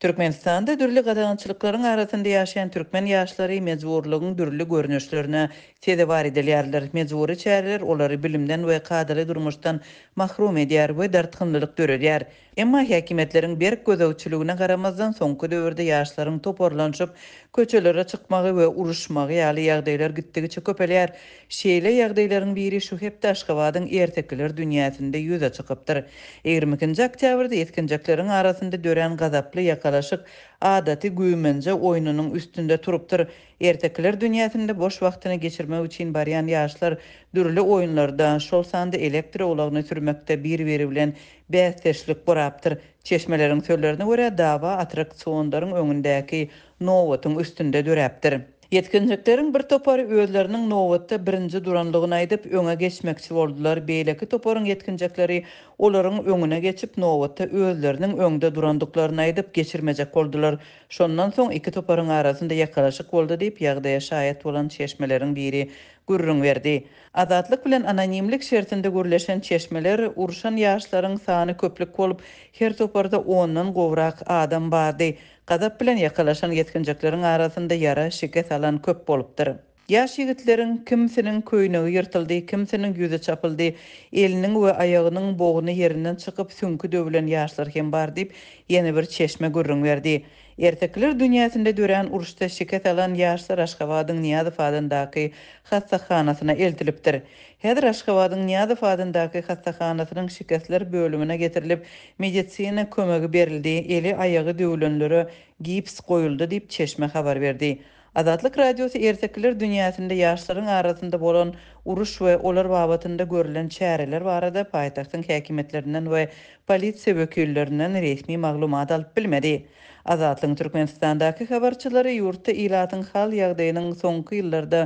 Türkmenistan'da dürlü gadağınçılıkların arasında yaşayan Türkmen yaşları mezvurluğun dürlü görünüşlerine tede var edilerler. Mezvuru çağırlar, onları bilimden ve kadarı durmuştan mahrum ediyar ve dertkınlılık dörüler. Emma hakimetlerin bir göz avçılığına karamazdan sonku dövürde yaşların toporlanışıp köçelere çıkmağı ve uruşmağı yali yağdaylar gittigi çıkıpeler. Şeyle yağdayların biri şu hep taşkavadın ertekiler dünyasında yüze çıkıptır. 22. oktyavrda yetkincaklarının arasında dören gazaplı arkadaşlık adati güýmenje oýununyň üstünde durupdyr. Ertekiler dünýäsinde boş wagtyny geçirmek üçin barýan ýaşlar dürli oýunlarda şol sanda elektri olagyny sürmekde bir beri bilen bäsleşlik gorapdyr. Çeşmeleriň söýlerini görä dawa atrakcionlaryň öňündäki nowatyň üstünde dürepdir. Yetkinçiliklerin bir topary öýlerining nowatda birinci duranlygyny aýdyp öňe geçmekçi oldular. Beýleki toparyň yetkinçilikleri olaryň öňüne geçip nowatda öýlerining öňde duranlyklaryny aýdyp geçirmecek oldular. Şondan soň iki toparyň arasynda ýakalaşyk boldy diýip ýagdaýa şahit olan çeşmelerin biri. gürrüň berdi. Azatlyk bilen anonimlik şertinde görleşen çeşmeler urşan ýaşlaryň sany köplük bolup, her toparda 10-dan gowrak adam bardy. Qadab bilen ýakalaşan ýetkinjekleriň arasynda yara şikayet alan köp bolupdyr. Yaş yigitlerin kimsinin köyünü yırtıldı, kimsinin yüzü çapıldı, elinin ve ayağının boğunu yerinden çıkıp sünkü dövülen yaşlar kim var deyip yeni bir çeşme gurrun verdi. Ertekiler dünyasında dören uruşta şiket alan yaşlar Aşkavadın Niyadı Fadındaki hasta khanasına eltiliptir. Hedir Aşkavadın Niyadı Fadındaki hasta khanasının şiketler bölümüne getirilip kömögü berildi, eli ayağı dövülü gips dövülü dip çeşme xabar verdi. Azatlyk radiosu ertekler dünýäsinde ýaşlaryň arasynda bolan uruş we olar vabatında görülen çäreler barada paýtagtyň häkimetlerinden we polisiýa wekillerinden resmi maglumat alyp bilmedi. Azatlyň Türkmenistandaky habarçylary ýurtda ýylatyn hal ýagdaýynyň soňky ýyllarda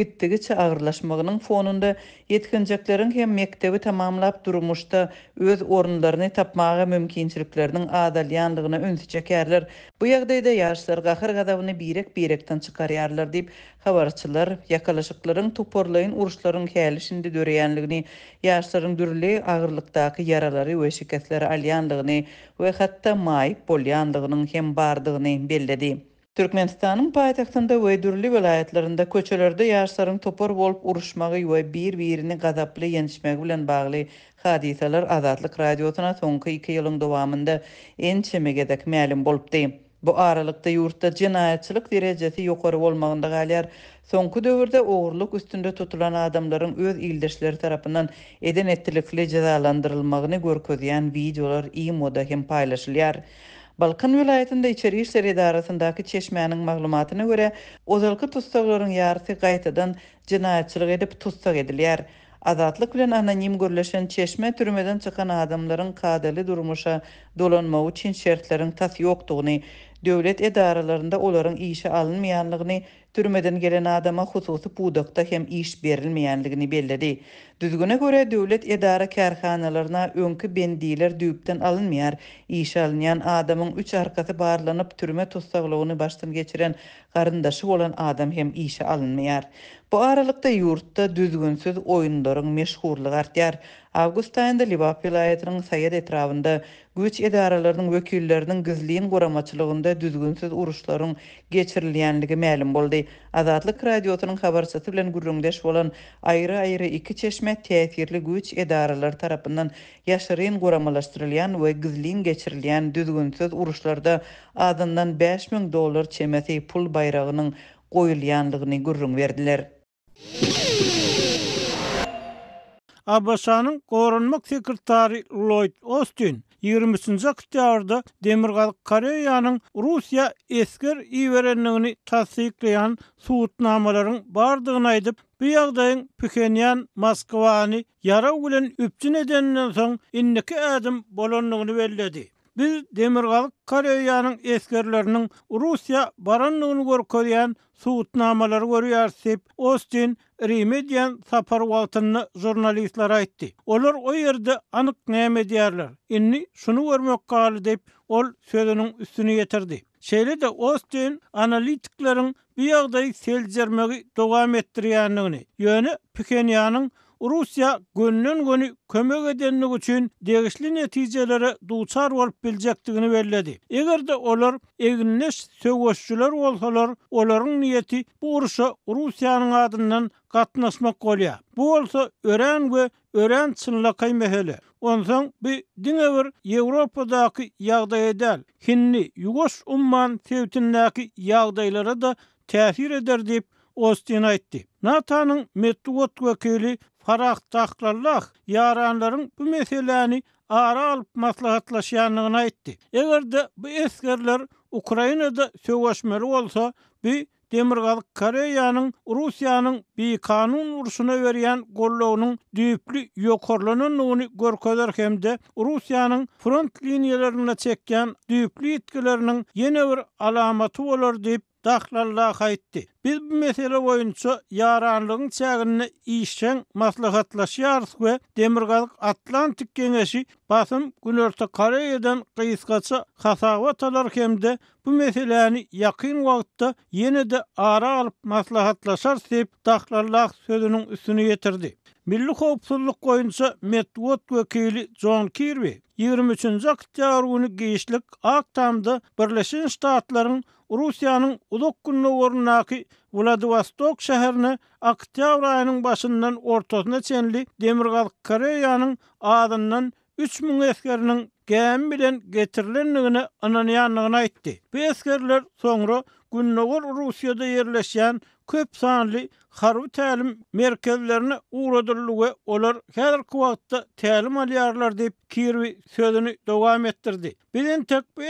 gitdigiçe agyrlaşmagynyň fonunda ýetkinjekleriň hem mektebi tamamlap durmuşda öz orunlaryny tapmagy mümkinçiliklerini adalýanlygyna ünsi çekerler. Bu ýagdaýda ýaşlar gahyr gadawyny birek-birekden çykaryarlar diýip Habarçylar yakalaşıkların toporlayın uruşların kəlişindi dörəyənliğini, yaşların dürlü ağırlıktaki yaraları və şikətləri alyanlığını ve hatta may polyanlığının hem bardığını bildedi. Türkmenistan'ın payitahtında ve dürlü velayetlerinde köçelerde yaşların topor volp uruşmağı ve bir birini gazaplı yenişmeği bilen bağlı hadiseler Azadlık Radyosu'na sonki iki yılın devamında en çemegedek məlim bolp Bu aralıkta yurtta cinayetçilik derecesi yukarı olmağında galer. Sonku dövürde oğurluk üstünde tutulan adamların öz ildeşleri tarafından eden ettilikli cezalandırılmağını görközeyen videolar iyi moda hem paylaşılıyor. Balkan vilayetinde içeri işler idarasındaki çeşmenin mağlumatına göre ozalkı tutsakların yarısı gaytadan cinayetçilik edip tutsak ediliyor. Azatlık bilen anonim görüleşen çeşme türmeden çıkan adamların kadeli durmuşa dolanma için şertlerin tas yoktuğunu Dövlet edaralarynda olaryň işe alynmaýanlygyny, türmeden gelen adama hususy buýdakda hem iş berilmeýänligini bellädi. Düzgüne görä döwlet edara karhanalaryna öňkü bendiler düýpden alynmaýar. Iş alynýan adamyň üç arkasy barlanyp türme tutsaglygyny başdan geçiren garyndaşy bolan adam hem işe alynmaýar. Bu aralykda ýurtda düzgünsiz oýunlaryň meşhurlygy artýar. Avgust ayında Libak vilayetinin sayet etrafında güç edaralarının vökülllerinin gizliyin kuramaçılığında düzgünsüz uruşların geçirilyenliyenliyenliy mellim boldi. Azatlı kradiyotinin kabarsatı bilen gürlindeş olan ayrı ayrı iki çeşmə teatirli güç edaralar tarafından yaşarayin kuramalaştirilyen ve gizliyin geçirilyen düzgünsüz uruşlarda adından 5000 dolar çemesi pul bayrağının koyul yy verdiler. Abbasanın korunmak sekretari Lloyd Austin 23-nji oktýabrda Demirgal Koreýanyň Russiýa esker iýerenligini tassyklaýan suwutnamalaryň bardygyny aýdyp, bu ýagdaýyň Pyhenýan Moskwany ýara bilen üpçün edenden soň indiki adam bolanlygyny bellädi. Biz Demirgalyk Koreýanyň eskerleriniň Rusiya baranlygyny görýän suwutnamalary görýär sep, Austin Remedian Sapar jurnalistlara jurnalistler aýtdy. Olar o ýerde anyk näme diýerler? Indi şunu görmek galy ol sözünün üstüne yetirdi. Şeýle de Austin analitiklaryň bu ýagdaýy seljermegi dogam etdirýändigini, ýöne Pekinýanyň Rusya gönlün gönü kömök edenlik üçün degişli netijelere duçar olup bilecektigini belledi. Eger de olar eginleş sövüşçüler olsalar, oların niyeti bu uruşa Rusya'nın adından katnaşmak golya. Bu olsa ören ve ören çınlakay mehele. Onsan bir dinevir Evropadaki yağday edel, hinni Yugos umman tevtindaki yağdaylara da tehir eder deyip Ostin aytti. NATO'nun metuot vekili Paraq taklallah yaranların bu meseleni ara alıp maslahatlaşyanlığına etti. Eğer de bu eskerler Ukrayna'da sövaşmeli olsa bir Demirgalık Koreya'nın Rusya'nın bir kanun ursuna veriyen gollonun düyüplü yokorlanın onu görkodar hem de Rusya'nın front linyalarına çekken düyüplü itkilerinin yeni bir alamatı olur deyip daxlarla haýtdy. Biz bu mesele boýunça yaranlığın çägini işçen maslahatlaşýarys we Demirgalyk Atlantik Kengeşi basym günörte Koreýadan gysgaça hasawa talar bu meseleni ýakyn wagtda ýene de ara alyp maslahatlaşar sep dahlalla sözünün üstüne ýetirdi. Milli Hoopsulluk Koyuncu Metwot Vekili John Kirby 23. Oktyabr günü geçlik Aktam'da Birleşen Ştatların Rusiyanın uzak günlü orunnaki Vladivostok şəhərini Oktyavr başından ortasına çenli Demirgal Koreyanın adından 3 min əskərinin gəmi bilen getirilinliğini ananiyanlığına aytti. Bu sonra günlüğür Rusiyada yerleşen köp sanli harbi təlim merkezlerine uğradırlığı olar hər kuvatta təlim aliyarlar deyip Kirvi sözünü devam ettirdi. Bizin tek bu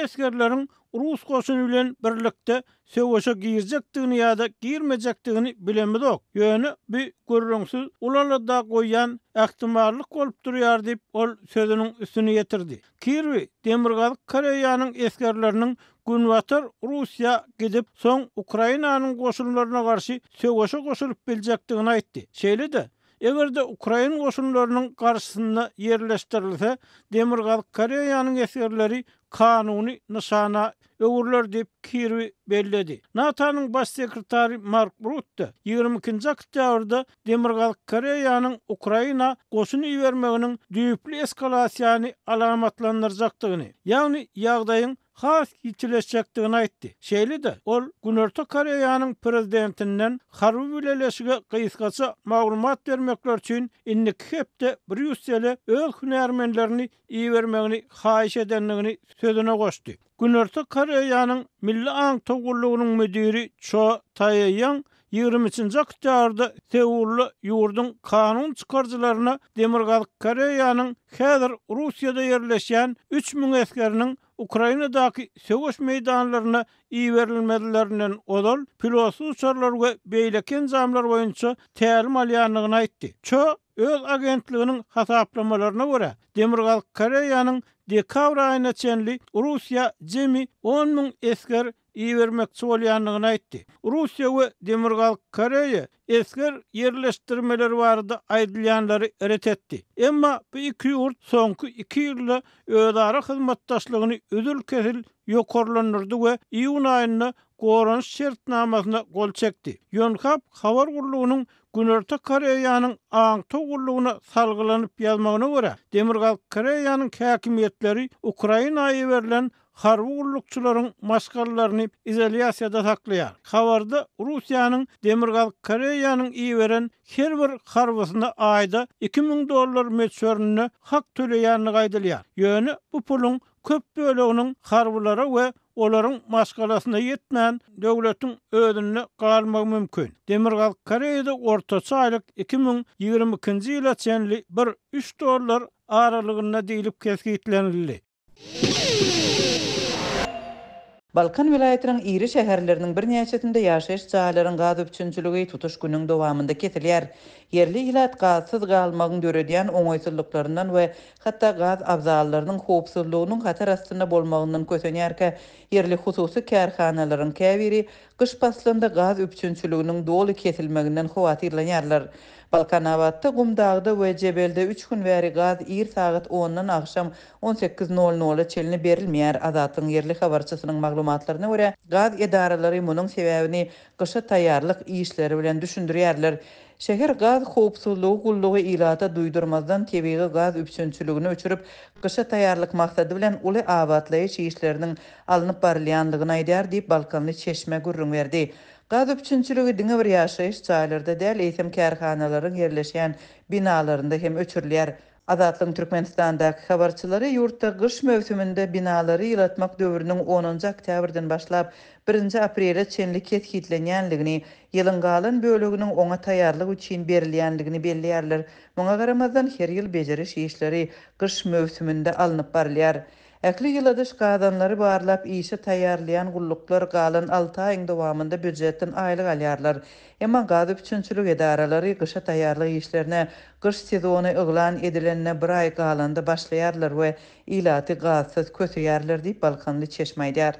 Rus qoşunlaryň birligini, söw oşy ya dünýäde girmejekdigini bilenmedik. Yoýuny bir gururunsyz ulala da goýan ähtimarlyk golyp durýar dip ol sözünün üstüne yetirdi. Kirvi, Demirganyň Koreýanyň eskerläriniň gün rusya Russiýa gidip soň Ukrainanyň qoşunlaryna garşy söw oşo goşulp biljekdigini aýtdy. Eger de Ukrayna goşunlarynyň garşysyna yerleşdirilse, Demirgal Koreýanyň eserleri kanuny nysana öwürler diýip kir belledi. NATO-nyň baş sekretary Mark Rutte 22-nji oktýabrda Demirgal Koreýanyň Ukrayna goşuny ýermeginiň düýpli eskalasiýany alamatlandyrjakdygyny, ýagny ýagdaýyň has ýetileşjekdigini aýtdy. Şeýle de ol Günorta Koreýanyň prezidentinden harby bilelesige gysgaça maglumat bermekler üçin indi köpde Brüsseli öz hünärmenlerini iýe bermegini haýyş edenligini söýdüne goşdy. Günorta Koreýanyň milli aň togullugynyň müdiri Cho tae 23-nji oktýabrda Seulda ýurdun kanun çykarjylaryna Demirgazyk Koreýanyň häzir Russiýada ýerleşen 3000 eskerini Ukrayna daki segoş meydanlarına iverilmedilerinen odol, pilosuz charlar ve beyilekin zamlar boyunca terim aliyanlığına itti. Cho, öz agentlığının hasaplamalarına vura. Demirgalk Karyayanın dekavrayna chenli Rusya cemi 10.000 eskari ivermek soýlanygyny aýtdy. Russiýa we Demirgal Koreýa esker ýerleşdirmeler barada aýdylýanlary eret Emma bu iki ýurt soňky 2 ýylda öýdara hyzmatdaşlygyny üzülkesil ýokarlandyrdy we iýun aýyny Goran şert namazyna gol çekti. Yonkap xabar gurluğunun Gunorta Koreyanyň aňk togurluguna salgylanyp ýalmagyna gura, Demirgal Koreyanyň häkimetleri Ukraina ýerlerinden harwurlukçuların maskarlarını izolyasiyada saklayar. Havarda Rusiyanın Demirgal Koreyanın iyi veren her bir ayda 2000 dollar meçörünü hak töleyenli gaydılyar. Yönü bu pulun köp bölüğünün harwulara ve olaryň maskalasyna ýetmän döwletiň öýdünni galmak mümkün. Demirgal Koreýada ortaça aýlyk 2022-nji bir 3 dollar aralygyna diýilip kesgitlenildi. Balkan vilayetinin iri şehirlerinin bir neyeşetinde yaşayış çağaların qazı üçüncülüğü tutuş günün devamında kesiliyer. Yerli ilat qazsız qalmağın görediyen oğaysızlıklarından ve hatta qaz abzalarının xoopsuzluğunun qatar astında bolmağından kösöniyer ki, yerli hususi kərxanaların kəviri qış paslında qaz üçüncülüğünün dolu kesilmeğinden xoatirlanyarlar. Balkanavatta Gumdağda we Cebelde 3 gün bäri gaz ir sagat 10-dan agşam 18.00-a çelini berilmeýär. Azatyň yerli habarçysynyň maglumatlaryna görä, gaz edaralary munyň sebäbini gysa taýýarlyk işleri bilen düşündirýärler. Şehir gaz howpsuzlugy gullugy ilata duýdurmazdan tebigi gaz üpçünçülügini öçürip, gysa taýýarlyk maksady bilen uly awatlaýy işleriniň alınıp barlyandygyny aýdar diýip Balkanly Çeşme gurrun berdi. Gazı üçünçülüğü dini bir yaşayış çaylarda dəl eğitim kərxanaların yerləşiyən binalarında hem öçürlər. Azadlıq Türkmenistan'dak xabarçıları yurtta qış mövsümündə binaları yılatmaq dövrünün 10-cu başlap 1-nji aprelə çenlik ketkitlenýänligini, ýylyň galan ona oňa taýýarlyk üçin berilýänligini bellerler. Muňa her ýyl bejeriş işleri qış mövsümünde alınıp barliyar. Ekli yıladış qadanları barlap işe tayarlayan gulluklar qalın 6 ayın devamında büccetin aylık alyarlar. Ema qadı üçünçülük edaraları qışa tayarlı işlerine qış sezonu ıqlan edilenine bir ay qalanda başlayarlar ve ilati qatsız kötü yerler deyip balkanlı çeşmaydiyar.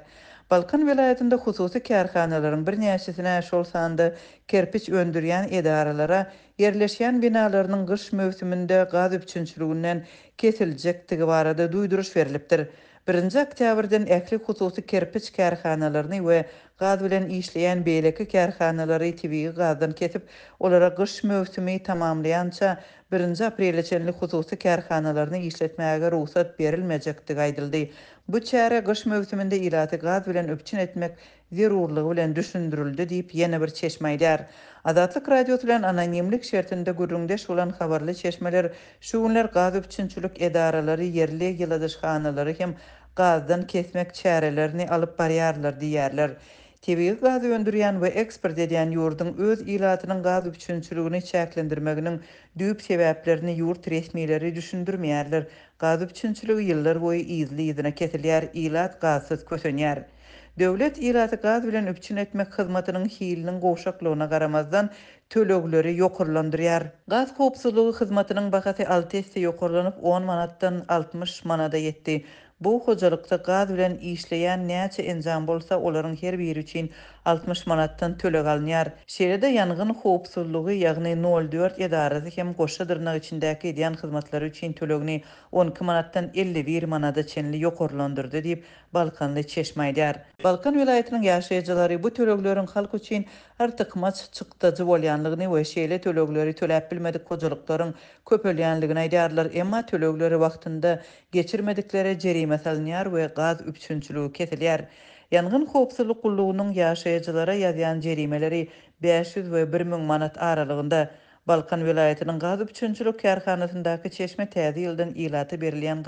Balkan vilayetinde hususi karxanalaryň bir näsisine şol sanda kerpiç öndürýän edaralara yerleşýän binalarynyň gyş mövsiminde gaz üçinçiliginden kesiljekdigi barada duýduruş verliptir. 1-nji oktýabrdan ähli hususi kerpiç karxanalaryny we gaz bilen işleyen beylekki kerhanaları tivi gazdan ketip, olara qış mövsümü tamamlayanca 1. aprile çenli khususi kärhanalaryny işletmäge ruhsat berilmejekdi gaydildi. Bu çare qış mövsümünde ilati gaz bilen öpçin etmek zirurlu bilen düşündürüldü deyip ýene bir çeşmeyler. Adatlık radyosu bilen anonimlik şertinde gürrungdeş olan habarly çeşmeler, şu unlar gaz öpçinçülük edaraları yerli yerli hem yerli yerli çärelerini yerli yerli yerli tebigi gazy öndüren we eksport edýän ýurdun öz ýylatynyň gaz üçinçiligini çäklendirmeginiň düýüp sebäplerini ýurt resmileri düşündürmeýärler. Gaz üçinçiligi ýyllar boyu ýyzly ýerine KETILIYAR, ýylat gazsyz köşenýär. Dövlet ýylaty gaz bilen öpçün etmek hyzmatynyň hiliniň goşaklygyna garamazdan tölögleri yokurlandıryar. Gaz kopsuluğu hizmetinin bakati 6 este yokurlanıp 10 manattan 60 manada yetti. Bu hozalıkta gaz bilen işleýän näçe enzim bolsa, olaryň her biri üçin 60 manattan töle galnyar. Şeride yangyn howpsuzlygy, ýagny 04 edarasy hem goşa dyrnak içindäki edýän hyzmatlary üçin tölegini 12 manattan 51 manada çenli ýokurlandyrdy diýip Balkanly çeşmeýär. Balkan vilayatynyň ýaşaýjylary bu töleglerin halk üçin artyk maç çykdyjy bolýanlygyny we şeýle töleglery töläp bilmedik gojulukların köpelýänligini aýdýarlar. Emma töleglery wagtynda geçirmedikleri jerime salnyar we gaz üpçünçiligi ketilýär. Yangın xopsulu qulluğunun yaşayıcılara yazyan jerimeleri 500 ve 1000 manat aralığında Balkan vilayetinin qazı bütünçülük kərxanasındakı çeşme təzi yıldan ilatı berliyen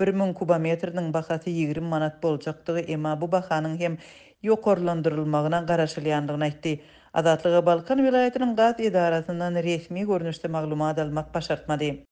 1000 kubametrinin baxası 20 manat bolcaqtığı ema bu baxanın hem yokorlandırılmağına qarashilyanlığına etdi. Azatlığı Balkan vilayetinin qaz idarasından resmi görünüşte maglumat almaq başartmadı.